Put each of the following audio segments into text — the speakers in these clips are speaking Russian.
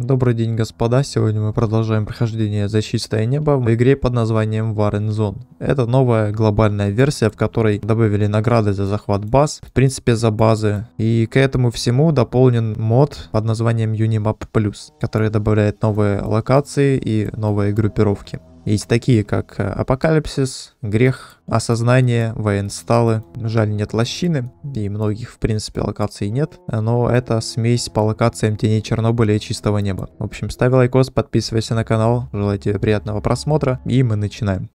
Добрый день, господа. Сегодня мы продолжаем прохождение за чистое небо в игре под названием Warren Zone. Это новая глобальная версия, в которой добавили награды за захват баз, в принципе за базы. И к этому всему дополнен мод под названием Unimap Plus, который добавляет новые локации и новые группировки. Есть такие, как э, Апокалипсис, Грех, Осознание, Военсталы, Жаль нет лощины, и многих, в принципе, локаций нет, но это смесь по локациям Теней Чернобыля и Чистого Неба. В общем, ставь лайкос, подписывайся на канал, желаю тебе приятного просмотра, и мы начинаем.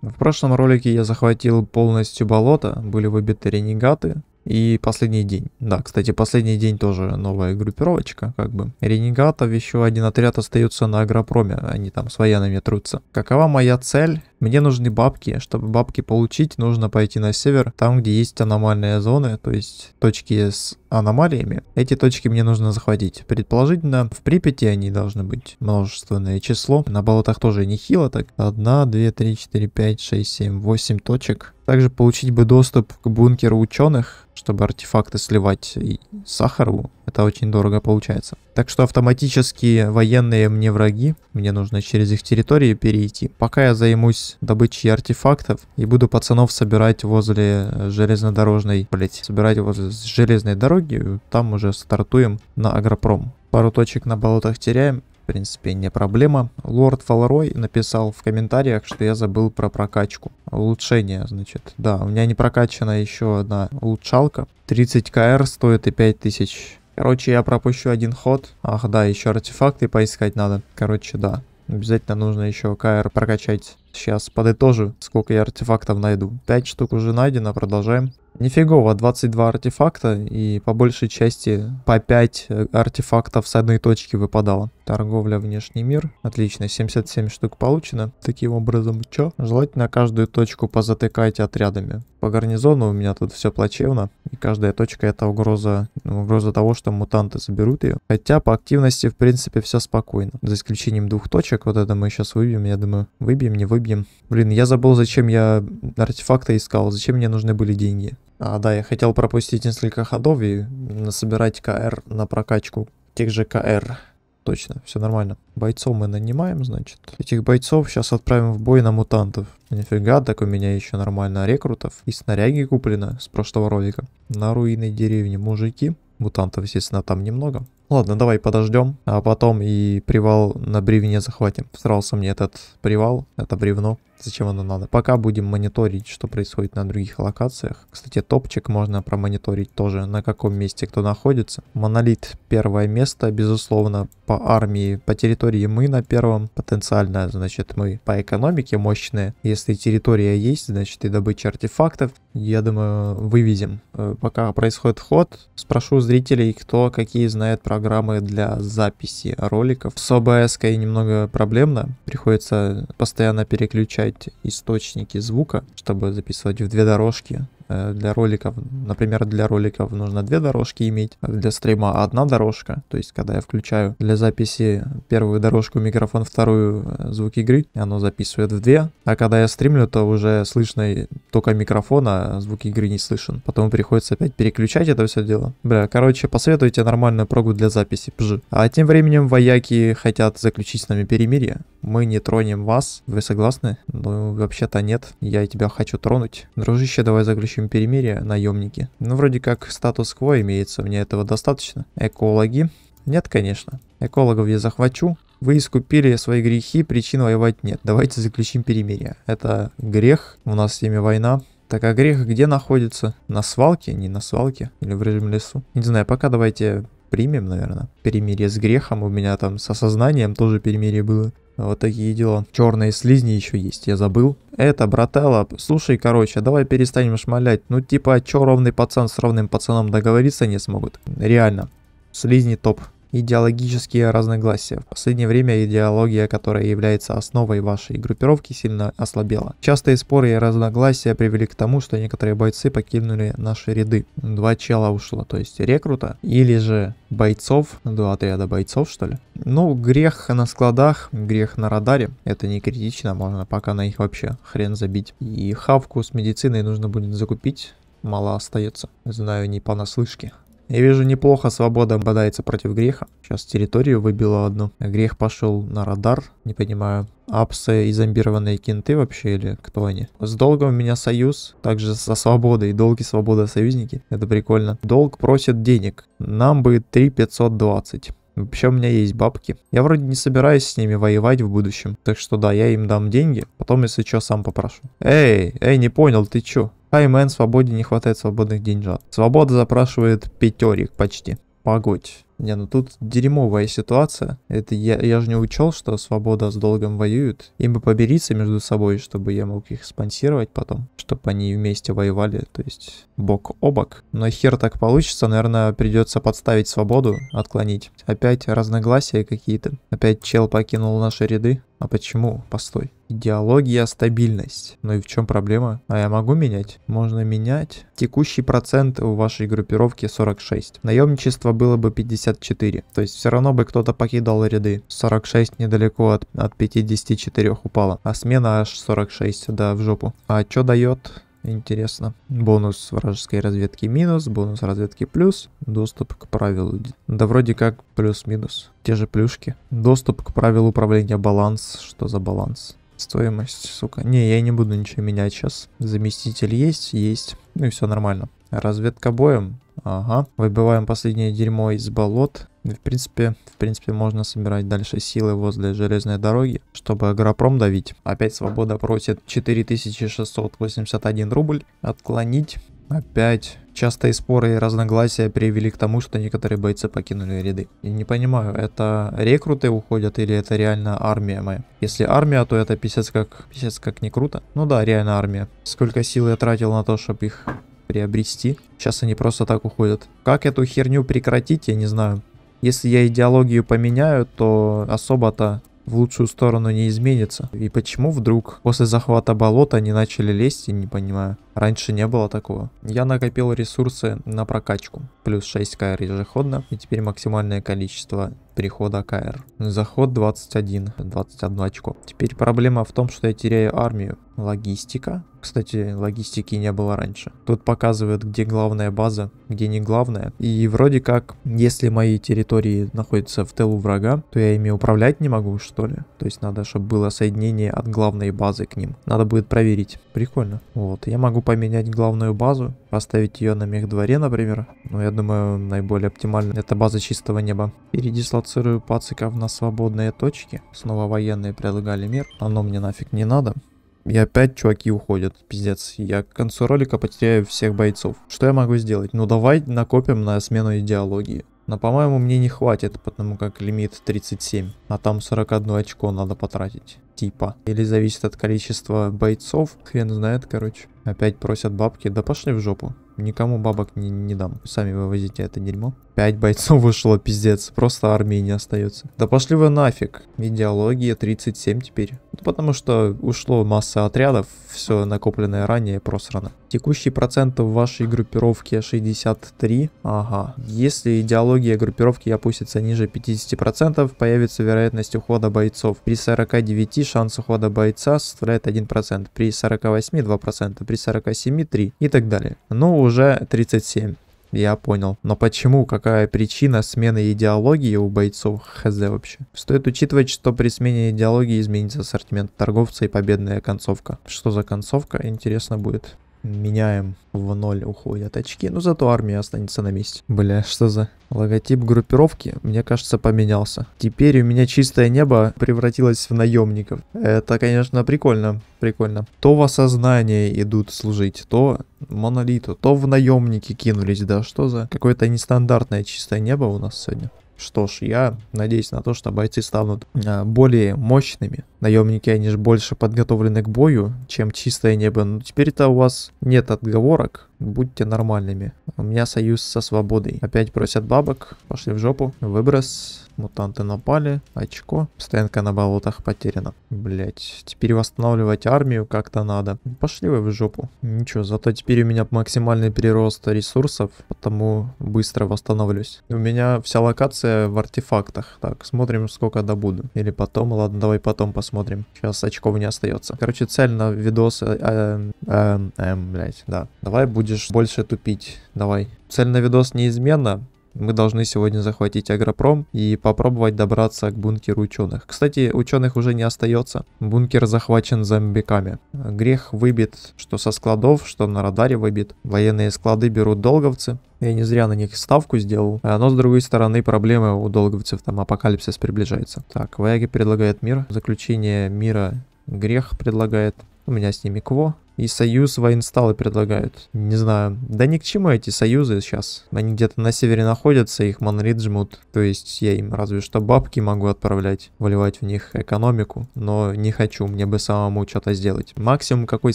В прошлом ролике я захватил полностью болото, были выбиты ренегаты, и последний день. Да, кстати, последний день тоже новая группировочка, как бы. Ренегатов еще один отряд остается на агропроме, они там с военными трутся. Какова моя цель? Мне нужны бабки. Чтобы бабки получить, нужно пойти на север, там, где есть аномальные зоны, то есть точки с аномалиями. Эти точки мне нужно захватить. Предположительно, в Припяти они должны быть множественное число. На болотах тоже нехило так. 1, 2, 3, 4, 5, 6, 7, 8 точек. Также получить бы доступ к бункеру ученых, чтобы артефакты сливать и сахару это очень дорого получается. Так что автоматически военные мне враги. Мне нужно через их территории перейти. Пока я займусь добычей артефактов и буду пацанов собирать возле железнодорожной... Блять, собирать возле железной дороги. Там уже стартуем на агропром. Пару точек на болотах теряем в принципе, не проблема. Лорд Фалрой написал в комментариях, что я забыл про прокачку. Улучшение, значит. Да, у меня не прокачана еще одна улучшалка. 30 КР стоит и 5000 Короче, я пропущу один ход. Ах, да, еще артефакты поискать надо. Короче, да. Обязательно нужно еще КР прокачать. Сейчас подытожу, сколько я артефактов найду. 5 штук уже найдено, продолжаем. Нифигово, 22 артефакта, и по большей части по 5 э, артефактов с одной точки выпадало. Торговля, внешний мир. Отлично, 77 штук получено. Таким образом, чё? Желательно каждую точку позатыкайте отрядами. По гарнизону у меня тут все плачевно, и каждая точка это угроза, ну, угроза того, что мутанты заберут ее. Хотя по активности, в принципе, все спокойно. За исключением двух точек, вот это мы сейчас выбьем, я думаю, выбьем, не выбьем выбьем. Блин, я забыл, зачем я артефакты искал, зачем мне нужны были деньги. А, да, я хотел пропустить несколько ходов и насобирать КР на прокачку тех же КР. Точно, все нормально. Бойцов мы нанимаем, значит. Этих бойцов сейчас отправим в бой на мутантов. Нифига, так у меня еще нормально рекрутов. И снаряги куплено с прошлого ролика. На руины деревни мужики. Мутантов, естественно, там немного. Ладно, давай подождем, а потом и привал на бревне захватим. Всрался мне этот привал, это бревно зачем оно надо. Пока будем мониторить, что происходит на других локациях. Кстати, топчик можно промониторить тоже, на каком месте кто находится. Монолит первое место, безусловно, по армии, по территории мы на первом, потенциально, значит, мы по экономике мощные. Если территория есть, значит, и добыча артефактов, я думаю, вывезем. Э, пока происходит ход, спрошу зрителей, кто какие знает программы для записи роликов. С ОБС немного проблемно, приходится постоянно переключать выбирать источники звука, чтобы записывать в две дорожки Э, для роликов, например, для роликов нужно две дорожки иметь, а для стрима одна дорожка, то есть когда я включаю для записи первую дорожку микрофон, вторую э, звук игры, оно записывает в две, а когда я стримлю, то уже слышно только микрофон, а звук игры не слышен, потом приходится опять переключать это все дело. Бля, короче, посоветуйте нормальную прогу для записи, пж. А тем временем вояки хотят заключить с нами перемирие, мы не тронем вас, вы согласны? Ну, вообще-то нет, я тебя хочу тронуть. Дружище, давай заключим будущем перемирии наемники. Ну, вроде как статус-кво имеется, мне этого достаточно. Экологи? Нет, конечно. Экологов я захвачу. Вы искупили свои грехи, причин воевать нет. Давайте заключим перемирие. Это грех, у нас с ними война. Так, а грех где находится? На свалке? Не на свалке? Или в режим лесу? Не знаю, пока давайте примем, наверное. Перемирие с грехом у меня там с осознанием тоже перемирие было. Вот такие дела. Черные слизни еще есть, я забыл. Это, братала, слушай, короче, давай перестанем шмалять. Ну, типа, че ровный пацан с ровным пацаном договориться не смогут? Реально. Слизни топ идеологические разногласия. В последнее время идеология, которая является основой вашей группировки, сильно ослабела. Частые споры и разногласия привели к тому, что некоторые бойцы покинули наши ряды. Два чела ушло, то есть рекрута или же бойцов, два отряда бойцов, что ли. Ну, грех на складах, грех на радаре, это не критично, можно пока на них вообще хрен забить. И хавку с медициной нужно будет закупить, мало остается. Знаю не понаслышке. Я вижу, неплохо свобода бодается против греха. Сейчас территорию выбила одну. Грех пошел на радар, не понимаю. Апсы и зомбированные кенты вообще или кто они? С долгом у меня союз, также со свободой. Долги, свобода, союзники. Это прикольно. Долг просит денег. Нам бы 3520. Вообще у меня есть бабки. Я вроде не собираюсь с ними воевать в будущем. Так что да, я им дам деньги. Потом, если что, сам попрошу. Эй, эй, не понял, ты чё? Хаймен, свободе не хватает свободных деньжат. Свобода запрашивает пятерик почти. Погодь. Не, ну тут дерьмовая ситуация. Это я, я же не учел, что свобода с долгом воюют. Им бы побериться между собой, чтобы я мог их спонсировать потом. Чтобы они вместе воевали, то есть бок о бок. Но хер так получится, наверное, придется подставить свободу, отклонить. Опять разногласия какие-то. Опять чел покинул наши ряды. А почему? Постой. Идеология стабильность. Ну и в чем проблема? А я могу менять? Можно менять. Текущий процент у вашей группировки 46. Наемничество было бы 54. То есть все равно бы кто-то покидал ряды. 46 недалеко от, от 54 упало. А смена аж 46 сюда в жопу. А что дает? Интересно. Бонус вражеской разведки минус, бонус разведки плюс, доступ к правилу. Да вроде как плюс-минус. Те же плюшки. Доступ к правилу управления баланс. Что за баланс? Стоимость, сука. Не, я не буду ничего менять сейчас. Заместитель есть, есть. Ну и все нормально. Разведка боем. Ага. Выбиваем последнее дерьмо из болот. В принципе, в принципе, можно собирать дальше силы возле железной дороги, чтобы агропром давить. Опять свобода просит 4681 рубль отклонить. Опять частые споры и разногласия привели к тому, что некоторые бойцы покинули ряды. И не понимаю, это рекруты уходят или это реально армия моя? Если армия, то это писец как, писец как не круто. Ну да, реально армия. Сколько сил я тратил на то, чтобы их приобрести. Сейчас они просто так уходят. Как эту херню прекратить, я не знаю. Если я идеологию поменяю, то особо-то в лучшую сторону не изменится. И почему вдруг после захвата болота они начали лезть, я не понимаю. Раньше не было такого. Я накопил ресурсы на прокачку. Плюс 6 кр ежеходно. И теперь максимальное количество перехода кр. Заход 21. 21 очко. Теперь проблема в том, что я теряю армию логистика. Кстати, логистики не было раньше. Тут показывают, где главная база, где не главная. И вроде как, если мои территории находятся в тылу врага, то я ими управлять не могу, что ли? То есть надо, чтобы было соединение от главной базы к ним. Надо будет проверить. Прикольно. Вот, я могу поменять главную базу, поставить ее на мехдворе, например. Но ну, я думаю, наиболее оптимально это база чистого неба. Передислоцирую пациков на свободные точки. Снова военные предлагали мир. Оно мне нафиг не надо. И опять чуваки уходят. Пиздец. Я к концу ролика потеряю всех бойцов. Что я могу сделать? Ну давай накопим на смену идеологии. Но, по-моему, мне не хватит, потому как лимит 37. А там 41 очко надо потратить типа. Или зависит от количества бойцов. Хрен знает, короче. Опять просят бабки. Да пошли в жопу. Никому бабок не, не дам. Сами вывозите это дерьмо. Пять бойцов вышло, пиздец. Просто армии не остается. Да пошли вы нафиг. Идеология 37 теперь. Да ну, потому что ушло масса отрядов. Все накопленное ранее просрано. Текущий процент в вашей группировке 63. Ага. Если идеология группировки опустится ниже 50%, появится вероятность ухода бойцов. При 49 10 шанс ухода бойца составляет 1%, при 48 2%, при 47 3 и так далее. Но уже 37 я понял. Но почему, какая причина смены идеологии у бойцов хз вообще? Стоит учитывать, что при смене идеологии изменится ассортимент торговца и победная концовка. Что за концовка, интересно будет меняем в ноль уходят очки, но зато армия останется на месте. Бля, что за логотип группировки, мне кажется, поменялся. Теперь у меня чистое небо превратилось в наемников. Это, конечно, прикольно, прикольно. То в осознание идут служить, то монолиту, то в наемники кинулись, да, что за какое-то нестандартное чистое небо у нас сегодня. Что ж, я надеюсь на то, что бойцы станут а, более мощными. Наемники, они же больше подготовлены к бою, чем чистое небо. Но ну, теперь-то у вас нет отговорок. Будьте нормальными. У меня союз со свободой. Опять просят бабок. Пошли в жопу. Выброс. Мутанты напали. Очко. Постоянка на болотах потеряна. Блять. Теперь восстанавливать армию как-то надо. Пошли вы в жопу. Ничего, зато теперь у меня максимальный прирост ресурсов. Потому быстро восстановлюсь. У меня вся локация в артефактах. Так, смотрим, сколько добуду. Или потом. Ладно, давай потом посмотрим. Сейчас очков не остается. Короче, цель на видос... Эм, эм, эм, блять, да. Давай будем будешь больше тупить. Давай. Цель на видос неизменна. Мы должны сегодня захватить агропром и попробовать добраться к бункеру ученых. Кстати, ученых уже не остается. Бункер захвачен зомбиками. Грех выбит, что со складов, что на радаре выбит. Военные склады берут долговцы. Я не зря на них ставку сделал. А, но с другой стороны, проблемы у долговцев, там апокалипсис приближается. Так, Ваяги предлагает мир. Заключение мира Грех предлагает. У меня с ними Кво. И союз военсталы предлагают. Не знаю. Да ни к чему эти союзы сейчас. Они где-то на севере находятся, их монолит жмут. То есть я им разве что бабки могу отправлять, выливать в них экономику. Но не хочу, мне бы самому что-то сделать. Максимум, какой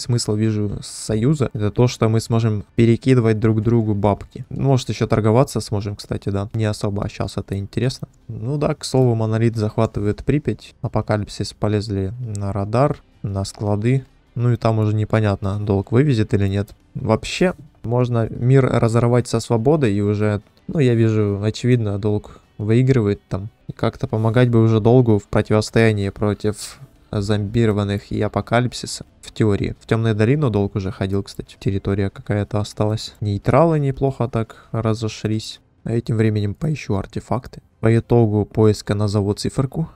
смысл вижу с союза, это то, что мы сможем перекидывать друг другу бабки. Может еще торговаться сможем, кстати, да. Не особо, а сейчас это интересно. Ну да, к слову, монолит захватывает Припять. Апокалипсис полезли на радар, на склады ну и там уже непонятно, долг вывезет или нет. Вообще, можно мир разорвать со свободой и уже, ну я вижу, очевидно, долг выигрывает там. И как-то помогать бы уже долгу в противостоянии против зомбированных и апокалипсиса. В теории. В темную долину долг уже ходил, кстати. Территория какая-то осталась. Нейтралы неплохо так разошлись. А этим временем поищу артефакты. По итогу поиска назову циферку.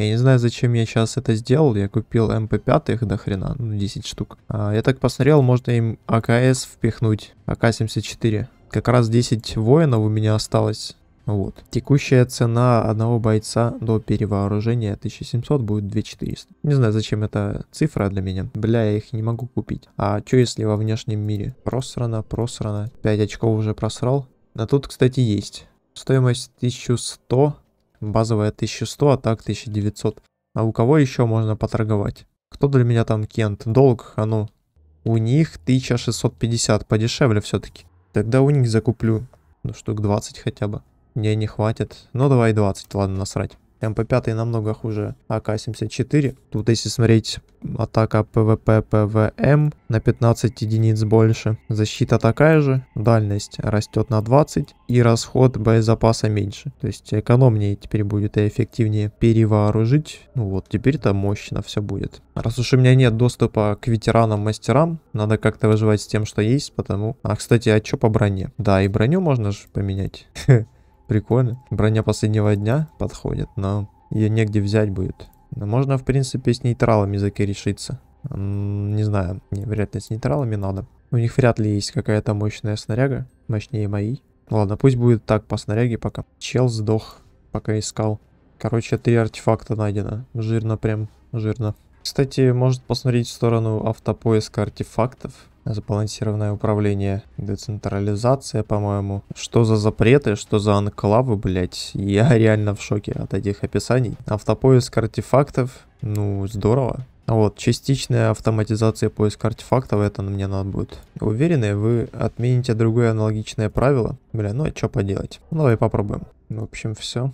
Я не знаю, зачем я сейчас это сделал. Я купил МП-5 их до хрена, ну 10 штук. А, я так посмотрел, можно им АКС впихнуть, АК-74. Как раз 10 воинов у меня осталось. Вот. Текущая цена одного бойца до перевооружения 1700 будет 2400. Не знаю, зачем эта цифра для меня. Бля, я их не могу купить. А что если во внешнем мире? Просрано, просрано. 5 очков уже просрал. А тут, кстати, есть. Стоимость 1100 Базовая 1100, а так 1900. А у кого еще можно поторговать? Кто для меня там Кент? Долг, а ну. У них 1650, подешевле все-таки. Тогда у них закуплю, ну, штук 20 хотя бы. Мне не хватит. Ну, давай 20, ладно, насрать. МП-5 намного хуже АК-74. Тут, если смотреть, атака ПВП ПВМ на 15 единиц больше. Защита такая же, дальность растет на 20 и расход боезапаса меньше. То есть экономнее теперь будет и эффективнее перевооружить. Ну вот, теперь-то мощно все будет. Раз уж у меня нет доступа к ветеранам-мастерам, надо как-то выживать с тем, что есть, потому... А, кстати, а что по броне? Да, и броню можно же поменять. Прикольно. Броня последнего дня подходит, но ее негде взять будет. Но можно, в принципе, с нейтралами закирешиться. Не знаю, не, вряд ли с нейтралами надо. У них вряд ли есть какая-то мощная снаряга, мощнее моей. Ладно, пусть будет так по снаряге пока. Чел сдох, пока искал. Короче, три артефакта найдено. Жирно прям, жирно. Кстати, может посмотреть в сторону автопоиска артефактов. Сбалансированное управление, децентрализация, по-моему. Что за запреты, что за анклавы, блять. Я реально в шоке от этих описаний. Автопоиск артефактов, ну, здорово. А вот, частичная автоматизация поиска артефактов, это мне надо будет. Уверены, вы отмените другое аналогичное правило? Бля, ну а что поделать? Ну, давай попробуем. В общем, все.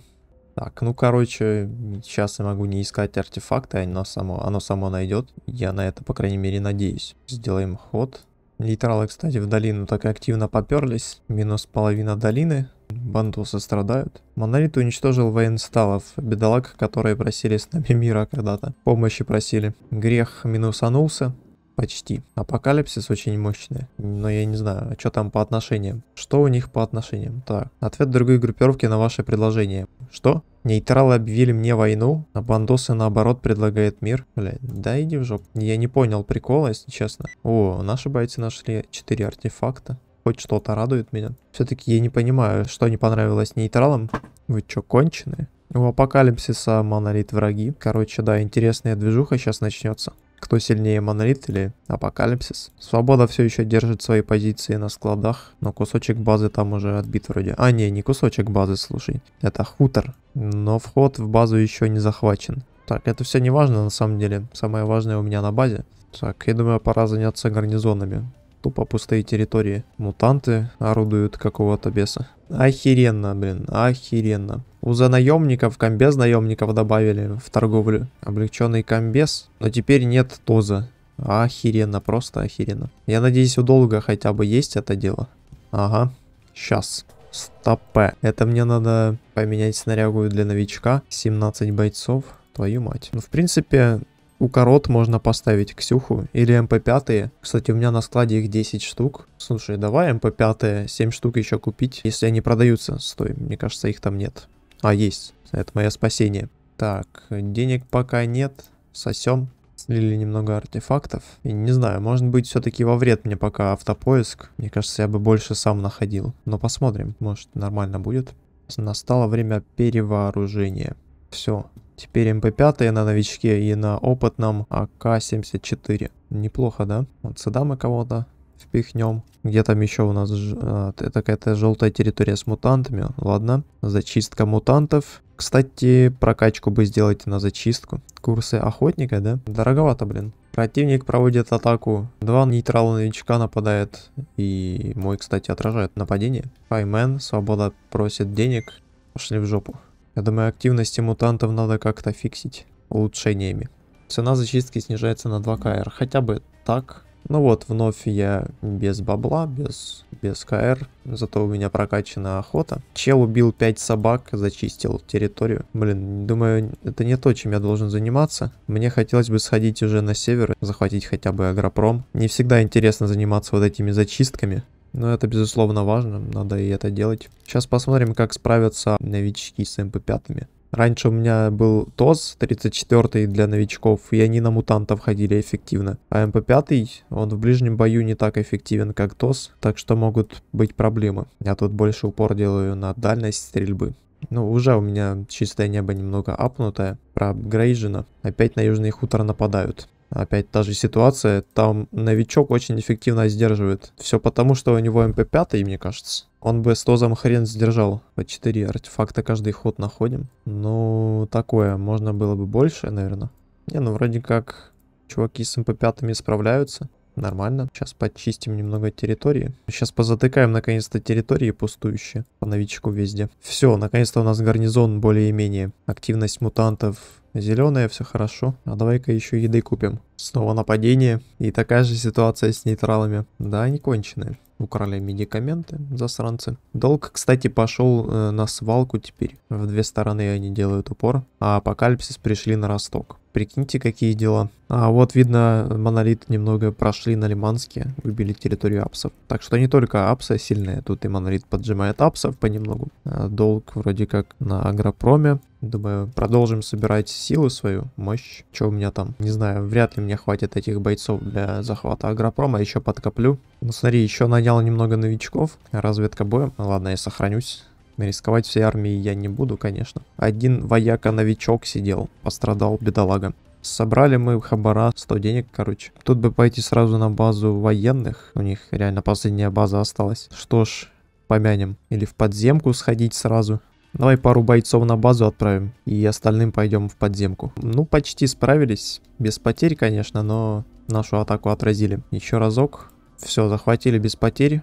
Так, ну, короче, сейчас я могу не искать артефакты, а оно само, оно само найдет. Я на это, по крайней мере, надеюсь. Сделаем ход. Литералы, кстати, в долину так и активно поперлись. Минус половина долины. Бандусы страдают. Монолит уничтожил военсталов, бедолаг, которые просили с нами мира когда-то. Помощи просили. Грех минусанулся. Почти. Апокалипсис очень мощный, Но я не знаю, а что там по отношениям. Что у них по отношениям? Так, ответ другой группировки на ваше предложение. Что? Нейтралы объявили мне войну, а бандосы наоборот предлагают мир. Блядь, да иди в жопу. Я не понял прикола, если честно. О, наши бойцы нашли 4 артефакта. Хоть что-то радует меня. Все-таки я не понимаю, что не понравилось нейтралам. Вы что, конченые? У апокалипсиса монолит враги. Короче, да, интересная движуха сейчас начнется. Кто сильнее, Монолит или Апокалипсис? Свобода все еще держит свои позиции на складах, но кусочек базы там уже отбит вроде. А не, не кусочек базы, слушай. Это хутор. Но вход в базу еще не захвачен. Так, это все не важно на самом деле. Самое важное у меня на базе. Так, я думаю, пора заняться гарнизонами. Тупо пустые территории. Мутанты орудуют какого-то беса. Охеренно, блин, охеренно. У за наемников комбез наемников добавили в торговлю. Облегченный комбез, но теперь нет тоза. Охеренно, просто охеренно. Я надеюсь, у долго хотя бы есть это дело. Ага, сейчас. Стопе. Это мне надо поменять снарягу для новичка. 17 бойцов. Твою мать. Ну, в принципе, у корот можно поставить Ксюху или МП-5. Эм Кстати, у меня на складе их 10 штук. Слушай, давай МП-5, эм 7 штук еще купить, если они продаются. Стой, мне кажется, их там нет. А, есть. Это мое спасение. Так, денег пока нет. Сосем. Слили немного артефактов. И не знаю, может быть, все-таки во вред мне пока автопоиск. Мне кажется, я бы больше сам находил. Но посмотрим, может, нормально будет. Настало время перевооружения. Все. Теперь МП-5 эм на новичке и на опытном АК-74. Неплохо, да? Вот сюда мы кого-то впихнем. Где там еще у нас а, это какая-то желтая территория с мутантами? Ладно, зачистка мутантов. Кстати, прокачку бы сделайте на зачистку. Курсы охотника, да? Дороговато, блин. Противник проводит атаку. Два нейтрала новичка нападает. И мой, кстати, отражает нападение. Файмен, свобода просит денег. Пошли в жопу. Я думаю, активности мутантов надо как-то фиксить улучшениями. Цена зачистки снижается на 2 кр. Хотя бы так. Ну вот, вновь я без бабла, без, без КР, зато у меня прокачана охота. Чел убил 5 собак, зачистил территорию. Блин, думаю, это не то, чем я должен заниматься. Мне хотелось бы сходить уже на север, захватить хотя бы агропром. Не всегда интересно заниматься вот этими зачистками. Но это, безусловно, важно, надо и это делать. Сейчас посмотрим, как справятся новички с МП-5. Эм Раньше у меня был ТОЗ 34 для новичков, и они на мутантов ходили эффективно. А МП-5, эм он в ближнем бою не так эффективен, как ТОЗ, так что могут быть проблемы. Я тут больше упор делаю на дальность стрельбы. Ну, уже у меня чистое небо немного апнутое. Про Грейджина. Опять на Южный Хутор нападают. Опять та же ситуация, там новичок очень эффективно сдерживает. Все потому, что у него МП-5, мне кажется. Он бы с тозом хрен сдержал. По 4 артефакта каждый ход находим. Ну, такое, можно было бы больше, наверное. Не, ну вроде как чуваки с МП-5 справляются. Нормально. Сейчас почистим немного территории. Сейчас позатыкаем наконец-то территории пустующие. По новичку везде. Все, наконец-то у нас гарнизон более-менее. Активность мутантов Зеленая, все хорошо. А давай-ка еще еды купим. Снова нападение. И такая же ситуация с нейтралами. Да, они конченые. Украли медикаменты, засранцы. Долг, кстати, пошел э, на свалку теперь. В две стороны они делают упор. А апокалипсис пришли на росток. Прикиньте, какие дела. А вот видно, монолит немного прошли на Лиманске, выбили территорию апсов. Так что не только апсы сильные, тут и монолит поджимает апсов понемногу. А долг вроде как на агропроме. Думаю, продолжим собирать силу свою, мощь. Что у меня там? Не знаю, вряд ли мне хватит этих бойцов для захвата агропрома, еще подкоплю. Ну смотри, еще нанял немного новичков. Разведка боя. Ладно, я сохранюсь. Рисковать всей армией я не буду, конечно. Один вояка-новичок сидел, пострадал бедолага. Собрали мы хабара 100 денег, короче. Тут бы пойти сразу на базу военных. У них реально последняя база осталась. Что ж, помянем. Или в подземку сходить сразу. Давай пару бойцов на базу отправим, и остальным пойдем в подземку. Ну, почти справились. Без потерь, конечно, но нашу атаку отразили. Еще разок. Все, захватили без потерь.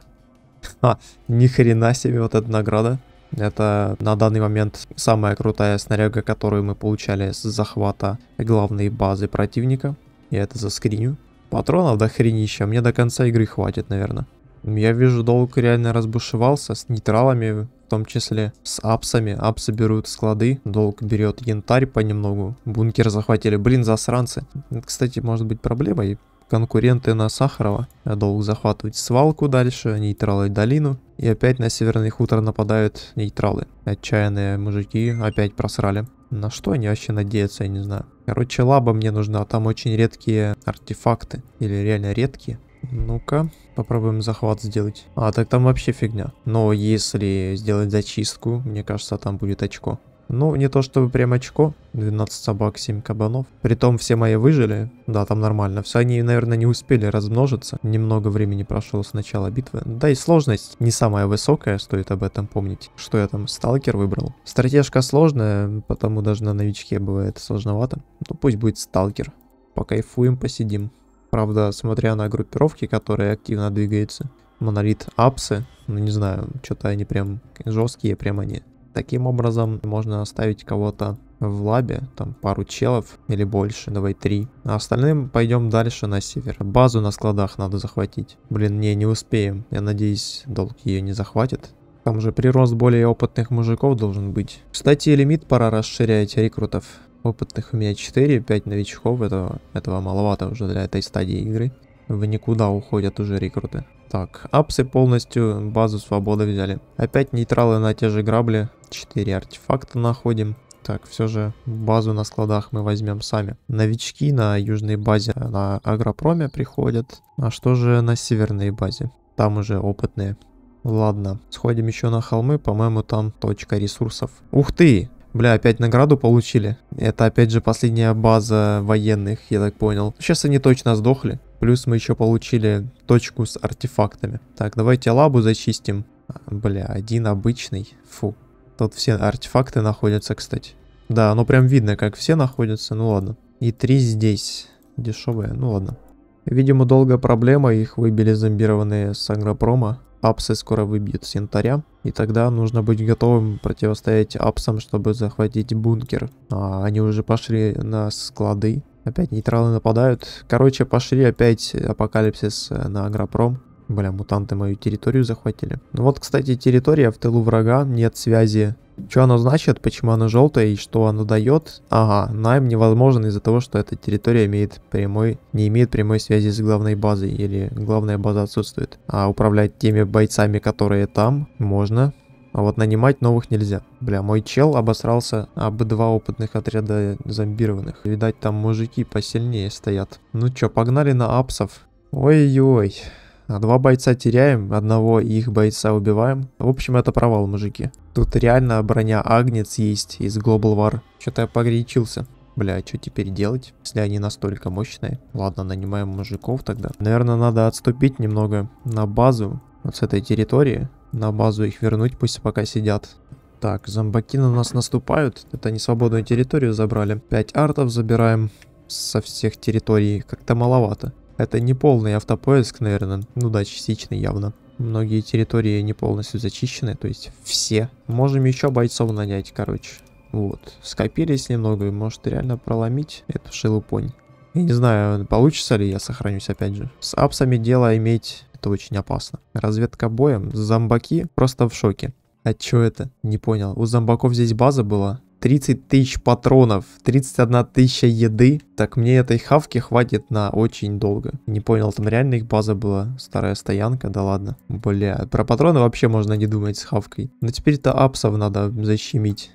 Ха, ни хрена себе вот эта награда. Это на данный момент самая крутая снаряга, которую мы получали с захвата главной базы противника. Я это заскриню. Патронов до хренища, мне до конца игры хватит, наверное. Я вижу, долг реально разбушевался, с нейтралами, в том числе с апсами. Апсы берут склады, долг берет янтарь понемногу. Бункер захватили, блин, засранцы. Это, кстати, может быть проблемой, конкуренты на Сахарова. Долг захватывать свалку дальше, нейтралы долину. И опять на северный хутор нападают нейтралы. Отчаянные мужики опять просрали. На что они вообще надеются, я не знаю. Короче, лаба мне нужна, там очень редкие артефакты. Или реально редкие. Ну-ка, попробуем захват сделать. А, так там вообще фигня. Но если сделать зачистку, мне кажется, там будет очко. Ну, не то чтобы прям очко. 12 собак, 7 кабанов. Притом все мои выжили. Да, там нормально. Все они, наверное, не успели размножиться. Немного времени прошло с начала битвы. Да и сложность не самая высокая, стоит об этом помнить. Что я там, сталкер выбрал? Стратежка сложная, потому даже на новичке бывает сложновато. Ну, пусть будет сталкер. Покайфуем, посидим. Правда, смотря на группировки, которые активно двигаются. Монолит, апсы. Ну, не знаю, что-то они прям жесткие, прям они Таким образом, можно оставить кого-то в лабе, там пару челов или больше, давай три. А остальным пойдем дальше на север. Базу на складах надо захватить. Блин, не, не успеем. Я надеюсь, долг ее не захватит. Там же прирост более опытных мужиков должен быть. Кстати, лимит пора расширять рекрутов. Опытных у меня 4, 5 новичков, этого, этого маловато уже для этой стадии игры. В никуда уходят уже рекруты. Так, апсы полностью базу свободы взяли. Опять нейтралы на те же грабли. 4 артефакта находим. Так, все же базу на складах мы возьмем сами. Новички на южной базе э, на агропроме приходят. А что же на северной базе? Там уже опытные. Ладно, сходим еще на холмы, по-моему, там точка ресурсов. Ух ты! Бля, опять награду получили. Это опять же последняя база военных, я так понял. Сейчас они точно сдохли. Плюс мы еще получили точку с артефактами. Так, давайте лабу зачистим. А, бля, один обычный. Фу, Тут все артефакты находятся, кстати. Да, ну прям видно, как все находятся. Ну ладно. И три здесь. Дешевые, ну ладно. Видимо, долгая проблема, их выбили зомбированные с агропрома. Апсы скоро выбьют с янтаря, и тогда нужно быть готовым противостоять апсам, чтобы захватить бункер. А они уже пошли на склады. Опять нейтралы нападают. Короче, пошли опять апокалипсис э, на агропром. Бля, мутанты мою территорию захватили. Ну вот, кстати, территория в тылу врага, нет связи. Что оно значит, почему оно желтое и что оно дает? Ага, найм невозможен из-за того, что эта территория имеет прямой, не имеет прямой связи с главной базой или главная база отсутствует. А управлять теми бойцами, которые там, можно. А вот нанимать новых нельзя. Бля, мой чел обосрался об два опытных отряда зомбированных. Видать, там мужики посильнее стоят. Ну чё, погнали на апсов. Ой-ой. А два бойца теряем, одного их бойца убиваем. В общем, это провал, мужики. Тут реально броня Агнец есть из Global War. Что-то я погорячился. Бля, что теперь делать, если они настолько мощные? Ладно, нанимаем мужиков тогда. Наверное, надо отступить немного на базу, вот с этой территории. На базу их вернуть, пусть пока сидят. Так, зомбаки на нас наступают. Это они свободную территорию забрали. 5 артов забираем со всех территорий. Как-то маловато. Это не полный автопоиск, наверное, ну да, частично явно. Многие территории не полностью зачищены, то есть все. Можем еще бойцов нанять, короче. Вот, скопились немного, и может реально проломить эту шелупонь. Я не знаю, получится ли я сохранюсь опять же. С апсами дело иметь это очень опасно. Разведка боем, зомбаки просто в шоке. А чё это? Не понял. У зомбаков здесь база была? 30 тысяч патронов, 31 тысяча еды. Так мне этой хавки хватит на очень долго. Не понял, там реально их база была? Старая стоянка? Да ладно. Бля, про патроны вообще можно не думать с хавкой. Но теперь-то апсов надо защемить.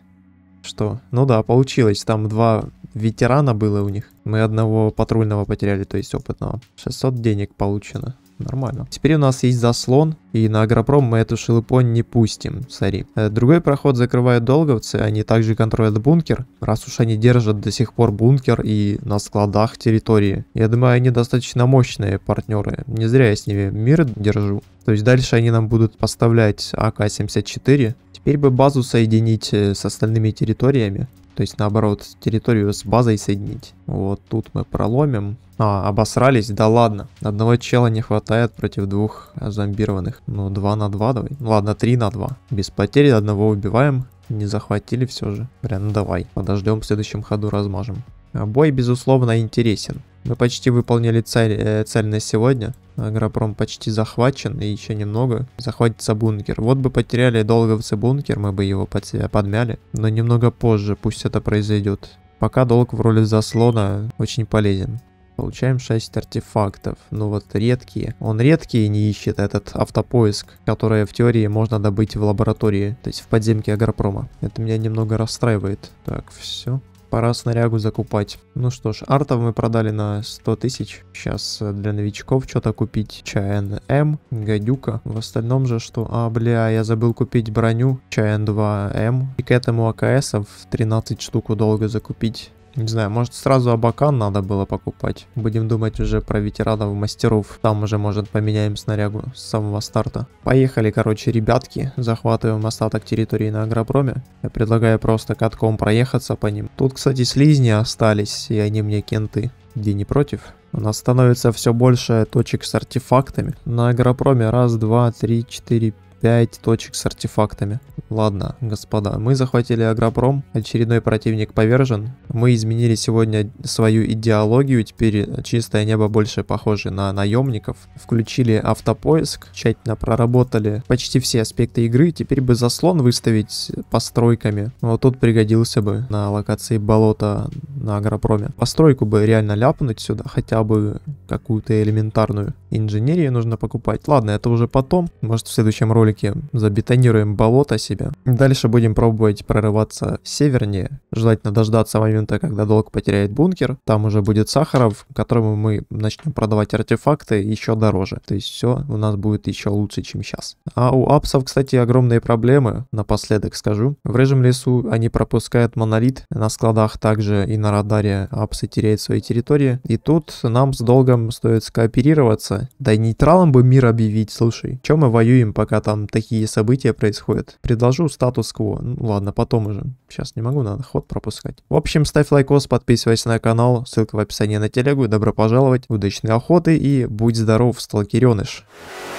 Что? Ну да, получилось. Там два ветерана было у них. Мы одного патрульного потеряли, то есть опытного. 600 денег получено нормально. Теперь у нас есть заслон, и на агропром мы эту шелупонь не пустим, сори. Э, другой проход закрывают долговцы, они также контролят бункер, раз уж они держат до сих пор бункер и на складах территории. Я думаю, они достаточно мощные партнеры, не зря я с ними мир держу. То есть дальше они нам будут поставлять АК-74, Теперь бы базу соединить э, с остальными территориями. То есть, наоборот, территорию с базой соединить. Вот тут мы проломим. А, обосрались? Да ладно. Одного чела не хватает против двух зомбированных. Ну, 2 на 2 давай. Ладно, 3 на 2. Без потери одного убиваем. Не захватили все же. Прям ну давай. Подождем в следующем ходу размажем. А, бой, безусловно, интересен. Мы почти выполнили цель, э, цель на сегодня. Агропром почти захвачен, и еще немного захватится бункер. Вот бы потеряли долговцы бункер, мы бы его под себя подмяли. Но немного позже пусть это произойдет. Пока долг в роли заслона очень полезен. Получаем 6 артефактов. Ну вот редкие. Он редкие не ищет этот автопоиск, который в теории можно добыть в лаборатории, то есть в подземке агропрома. Это меня немного расстраивает. Так, все пора снарягу закупать. Ну что ж, артов мы продали на 100 тысяч. Сейчас э, для новичков что-то купить. М, гадюка. В остальном же что? А, бля, я забыл купить броню. ЧН2М. И к этому АКСов 13 штуку долго закупить. Не знаю, может сразу Абакан надо было покупать. Будем думать уже про ветеранов мастеров. Там уже, может, поменяем снарягу с самого старта. Поехали, короче, ребятки. Захватываем остаток территории на агропроме. Я предлагаю просто катком проехаться по ним. Тут, кстати, слизни остались, и они мне кенты. Где не против? У нас становится все больше точек с артефактами. На агропроме раз, два, три, четыре, 5 точек с артефактами. Ладно, господа, мы захватили Агропром, очередной противник повержен. Мы изменили сегодня свою идеологию, теперь чистое небо больше похоже на наемников. Включили автопоиск, тщательно проработали почти все аспекты игры, теперь бы заслон выставить постройками. Вот тут пригодился бы на локации болота на Агропроме. Постройку бы реально ляпнуть сюда, хотя бы какую-то элементарную. Инженерию нужно покупать. Ладно, это уже потом, может в следующем ролике ролике забетонируем болото себе. Дальше будем пробовать прорываться севернее, желательно дождаться момента, когда долг потеряет бункер. Там уже будет Сахаров, которому мы начнем продавать артефакты еще дороже. То есть все у нас будет еще лучше, чем сейчас. А у апсов, кстати, огромные проблемы, напоследок скажу. В рыжем лесу они пропускают монолит, на складах также и на радаре апсы теряют свои территории. И тут нам с долгом стоит скооперироваться. Да и нейтралом бы мир объявить, слушай. Чем мы воюем, пока там там такие события происходят. Предложу статус-кво. Ну ладно, потом уже. Сейчас не могу, надо ход пропускать. В общем, ставь лайкос, подписывайся на канал, ссылка в описании на телегу. Добро пожаловать, удачной охоты и будь здоров, сталкереныш. Thank